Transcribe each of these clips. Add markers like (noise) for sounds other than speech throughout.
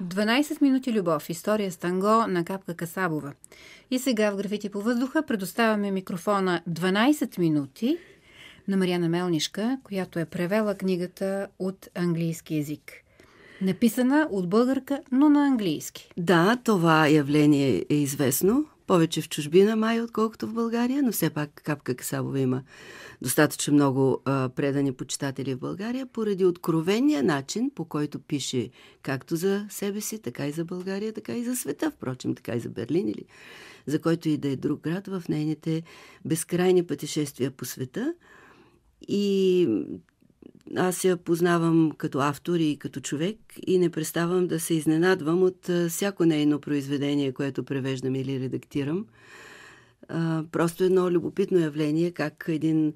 12 минути любов. История с танго на Капка Касабова. И сега в графити по въздуха предоставяме микрофона 12 минути на Марияна Мелнишка, която е превела книгата от английски язик. Написана от българка, но на английски. Да, това явление е известно. Повече в чужбина май, отколкото в България, но все пак Капка Касабова има достатъчно много а, предани почитатели в България, поради откровения начин, по който пише както за себе си, така и за България, така и за света, впрочем, така и за Берлин или за който и да е друг град в нейните безкрайни пътешествия по света. И аз я познавам като автор и като човек и не преставам да се изненадвам от всяко нейно произведение, което превеждам или редактирам. просто едно любопитно явление, как един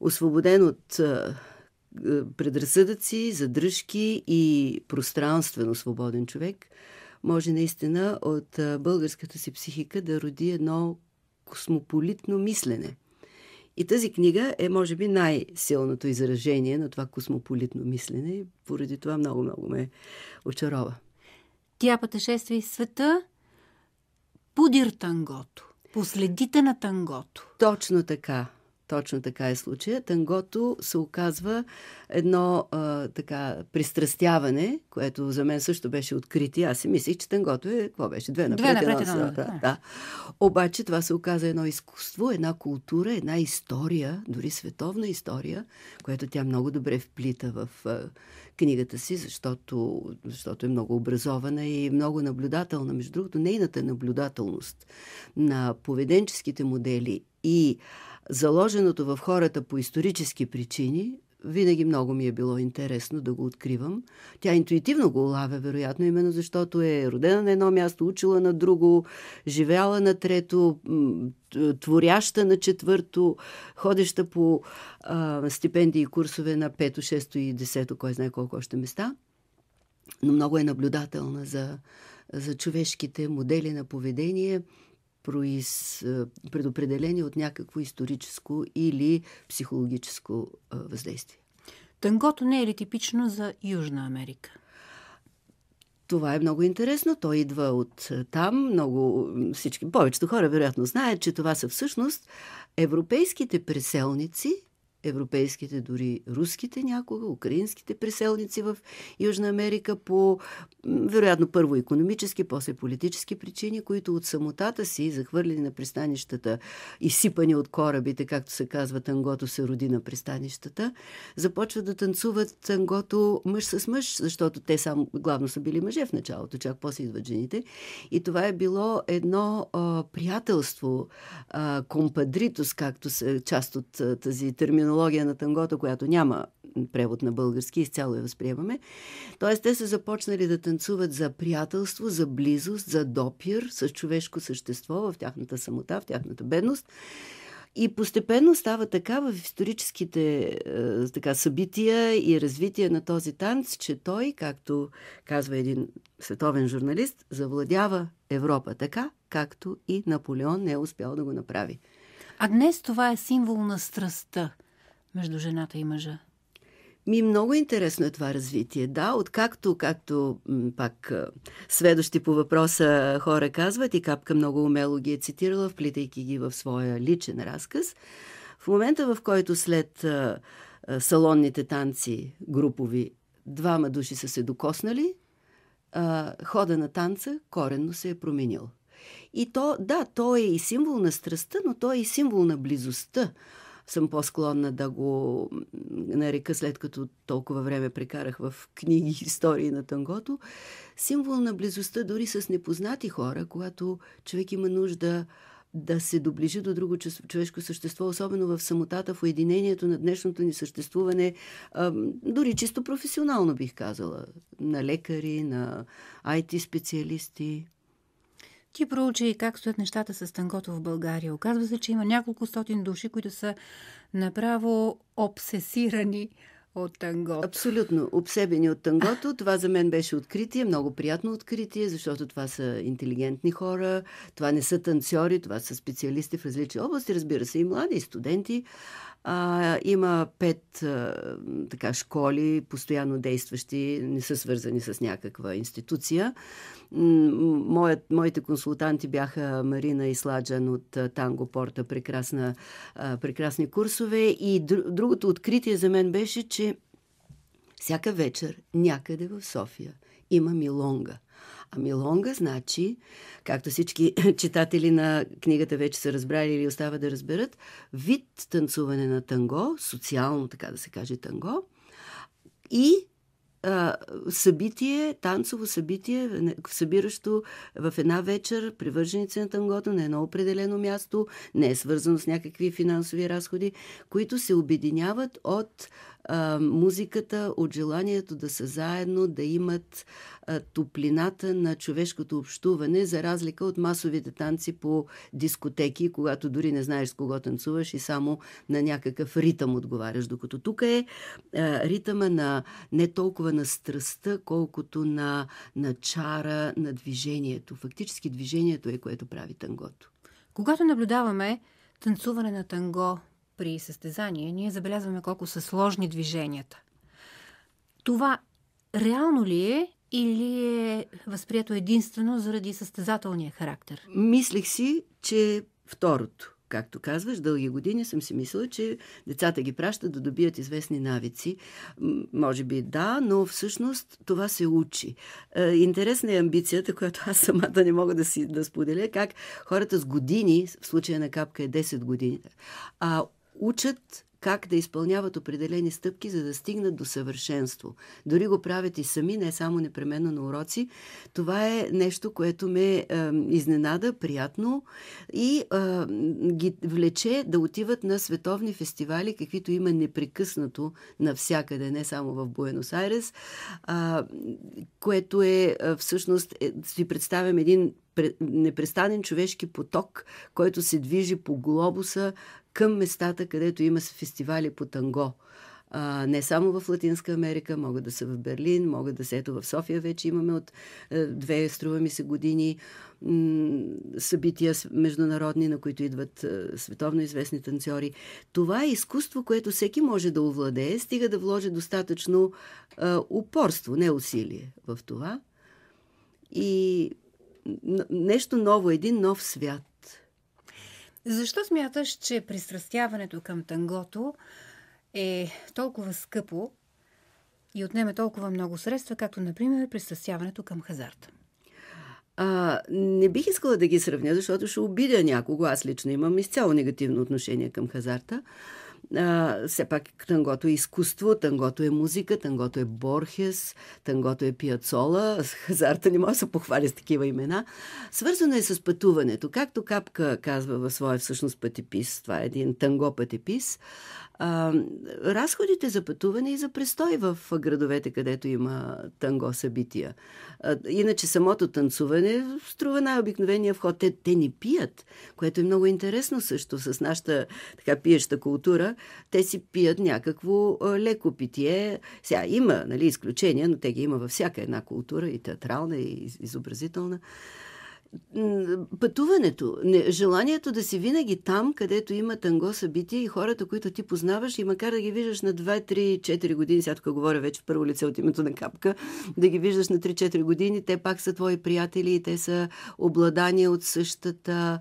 освободен от предразсъдъци, задръжки и пространствено свободен човек може наистина от българската си психика да роди едно космополитно мислене. И тази книга е, може би, най-силното изражение на това космополитно мислене и поради това много-много ме очарова. Тя пътешества из света подир тангото, последите на тангото. Точно така. Точно така е случая. Тангото се оказва едно а, така пристрастяване, което за мен също беше откритие. Аз си мислих, че тангото е, какво беше? Две напред, Две напред да. да. Обаче това се оказа едно изкуство, една култура, една история, дори световна история, която тя много добре вплита в а, книгата си, защото, защото е много образована и много наблюдателна. Между другото, нейната наблюдателност на поведенческите модели и заложеното в хората по исторически причини, винаги много ми е било интересно да го откривам. Тя интуитивно го улавя, вероятно, именно защото е родена на едно място, учила на друго, живяла на трето, творяща на четвърто, ходеща по а, стипендии и курсове на пето, шесто и десето, кой знае колко още места. Но много е наблюдателна за, за човешките модели на поведение произ, предопределени от някакво историческо или психологическо въздействие. Тангото не е ли типично за Южна Америка? Това е много интересно. Той идва от там. Много всички, повечето хора вероятно знаят, че това са всъщност европейските преселници – европейските, дори руските някога, украинските преселници в Южна Америка по, вероятно, първо економически, после политически причини, които от самотата си, захвърлени на пристанищата и сипани от корабите, както се казва, тангото се роди на пристанищата, започват да танцуват тангото мъж с мъж, защото те само главно са били мъже в началото, чак после идват жените. И това е било едно а, приятелство, а, компадритус, както се, част от а, тази терминология терминология на тангото, която няма превод на български, изцяло я възприемаме. Тоест, те са започнали да танцуват за приятелство, за близост, за допир с човешко същество в тяхната самота, в тяхната бедност. И постепенно става така в историческите е, така, събития и развитие на този танц, че той, както казва един световен журналист, завладява Европа така, както и Наполеон не е успял да го направи. А днес това е символ на страстта между жената и мъжа? Ми много интересно е това развитие. Да, откакто, както пак сведощи по въпроса хора казват и Капка много умело ги е цитирала, вплитайки ги в своя личен разказ, в момента в който след а, а, салонните танци групови двама души са се докоснали, а, хода на танца коренно се е променил. И то, да, то е и символ на страстта, но то е и символ на близостта съм по-склонна да го нарека, след като толкова време прекарах в книги истории на тангото, символ на близостта дори с непознати хора, когато човек има нужда да се доближи до друго човешко същество, особено в самотата, в уединението на днешното ни съществуване, дори чисто професионално бих казала, на лекари, на IT специалисти. Ти проучи как стоят нещата с тангото в България. Оказва се, че има няколко стотин души, които са направо обсесирани от тангото. Абсолютно. Обсебени от тангото. Това за мен беше откритие, много приятно откритие, защото това са интелигентни хора, това не са танцори, това са специалисти в различни области, разбира се, и млади, и студенти. А, има пет а, така, школи, постоянно действащи, не са свързани с някаква институция. Моят, моите консултанти бяха Марина Исладжан от Танго Порта, прекрасна, а, прекрасни курсове. И другото откритие за мен беше, че всяка вечер някъде в София има милонга. А милонга значи, както всички (clears throat) читатели на книгата вече са разбрали или остава да разберат, вид танцуване на танго, социално така да се каже танго, и събитие, танцово събитие, събиращо в една вечер привърженици на тангото на едно определено място, не е свързано с някакви финансови разходи, които се обединяват от а, музиката, от желанието да са заедно, да имат а, топлината на човешкото общуване, за разлика от масовите танци по дискотеки, когато дори не знаеш с кого танцуваш и само на някакъв ритъм отговаряш. Докато тук е а, ритъма на не толкова на страстта, колкото на, на чара, на движението. Фактически движението е което прави тангото. Когато наблюдаваме танцуване на танго при състезание, ние забелязваме колко са сложни движенията. Това реално ли е или е възприето единствено заради състезателния характер? Мислех си, че второто както казваш, дълги години съм си мислила, че децата ги пращат да добият известни навици. Може би да, но всъщност това се учи. Е, интересна е амбицията, която аз самата не мога да си да споделя, как хората с години, в случая на капка е 10 години, а учат как да изпълняват определени стъпки, за да стигнат до съвършенство. Дори го правят и сами, не само непременно на уроци. Това е нещо, което ме е, изненада приятно и е, ги влече да отиват на световни фестивали, каквито има непрекъснато навсякъде, не само в Буенос Айрес, е, което е всъщност, е, си представям един непрестанен човешки поток, който се движи по глобуса към местата, където има фестивали по танго. А, не само в Латинска Америка, могат да са в Берлин, могат да са ето в София вече имаме от е, две, струва ми се, години м- събития международни, на които идват е, световно известни танцори. Това е изкуство, което всеки може да овладее, стига да вложи достатъчно е, упорство, не усилие в това. И нещо ново, един нов свят. Защо смяташ, че пристрастяването към тангото е толкова скъпо и отнеме толкова много средства, както, например, пристрастяването към хазарта? А, не бих искала да ги сравня, защото ще обидя някого. Аз лично имам изцяло негативно отношение към хазарта а, все пак тангото е изкуство, тангото е музика, тангото е Борхес, тангото е Пиацола. Хазарта (laughs) не може да се похвали с такива имена. Свързано е с пътуването. Както Капка казва във своя всъщност пътепис, това е един танго пътепис, а, разходите за пътуване и за престой в градовете, където има танго събития. А, иначе самото танцуване струва най-обикновения вход. Те, те не пият, което е много интересно също с нашата така пиеща култура. Те си пият някакво а, леко питие. Сега има нали, изключения, но те ги има във всяка една култура, и театрална, и изобразителна пътуването, желанието да си винаги там, където има танго събития и хората, които ти познаваш и макар да ги виждаш на 2, 3, 4 години, сега тук говоря вече в първо лице от името на Капка, да ги виждаш на 3-4 години, те пак са твои приятели и те са обладания от същата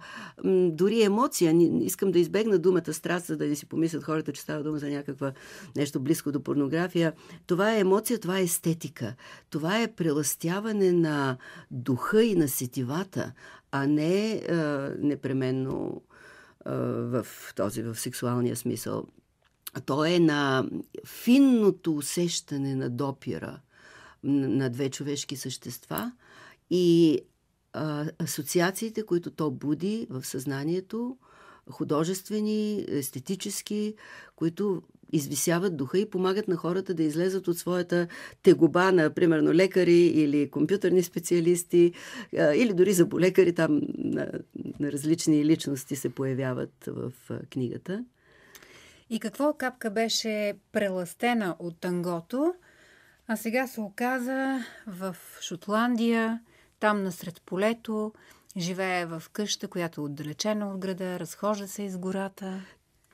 дори емоция. Искам да избегна думата страст, за да не си помислят хората, че става дума за някаква нещо близко до порнография. Това е емоция, това е естетика. Това е преластяване на духа и на сетивата страната, а не а, непременно а, в този, в сексуалния смисъл. То е на финното усещане на допира на две човешки същества и а, асоциациите, които то буди в съзнанието, художествени, естетически, които извисяват духа и помагат на хората да излезат от своята тегоба на, примерно, лекари или компютърни специалисти, или дори заболекари, там на, на различни личности се появяват в книгата. И какво капка беше преластена от тангото, а сега се оказа в Шотландия, там насред полето, живее в къща, която е отдалечена от града, разхожда се из гората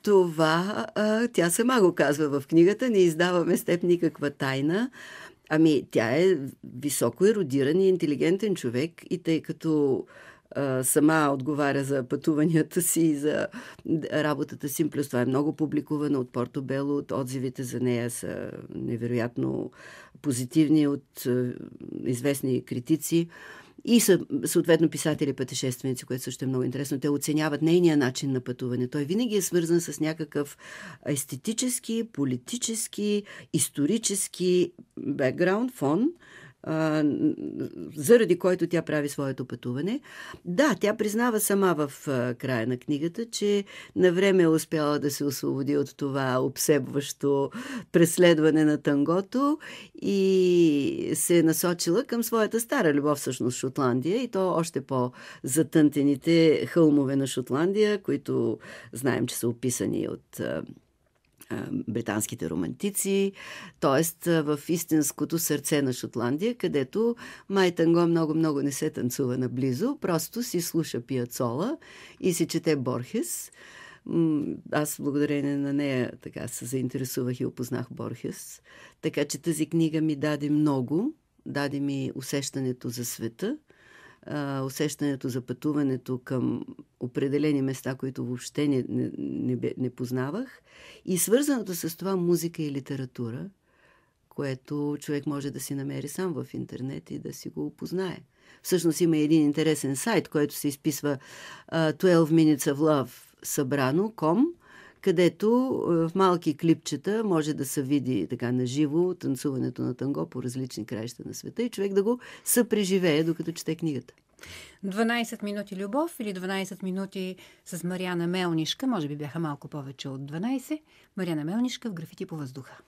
това а, тя сама го казва в книгата. Не издаваме с теб никаква тайна. Ами, тя е високо еродиран и интелигентен човек и тъй като а, сама отговаря за пътуванията си и за работата си, плюс това е много публикувана от Порто Бело, от отзивите за нея са невероятно позитивни от а, известни критици. А, и са, съответно писатели пътешественици, което също е много интересно. Те оценяват нейния начин на пътуване. Той винаги е свързан с някакъв естетически, политически, исторически бекграунд, фон, заради който тя прави своето пътуване. Да, тя признава сама в края на книгата, че на време е успяла да се освободи от това обсебващо преследване на тангото и се е насочила към своята стара любов, всъщност Шотландия, и то още по-затънтените хълмове на Шотландия, които знаем, че са описани от британските романтици, т.е. в истинското сърце на Шотландия, където майтанго много-много не се танцува наблизо, просто си слуша пиацола и си чете Борхес. Аз благодарение на нея така се заинтересувах и опознах Борхес. Така че тази книга ми даде много, даде ми усещането за света – усещането за пътуването към определени места, които въобще не, не, не, не познавах. И свързаното с това музика и литература, което човек може да си намери сам в интернет и да си го опознае. Всъщност има един интересен сайт, който се изписва uh, 12 Minutes of Love събрано, ком, където е, в малки клипчета може да се види така наживо танцуването на танго по различни краища на света и човек да го съпреживее, докато чете книгата. 12 минути любов или 12 минути с Мариана Мелнишка, може би бяха малко повече от 12, Мариана Мелнишка в графити по въздуха.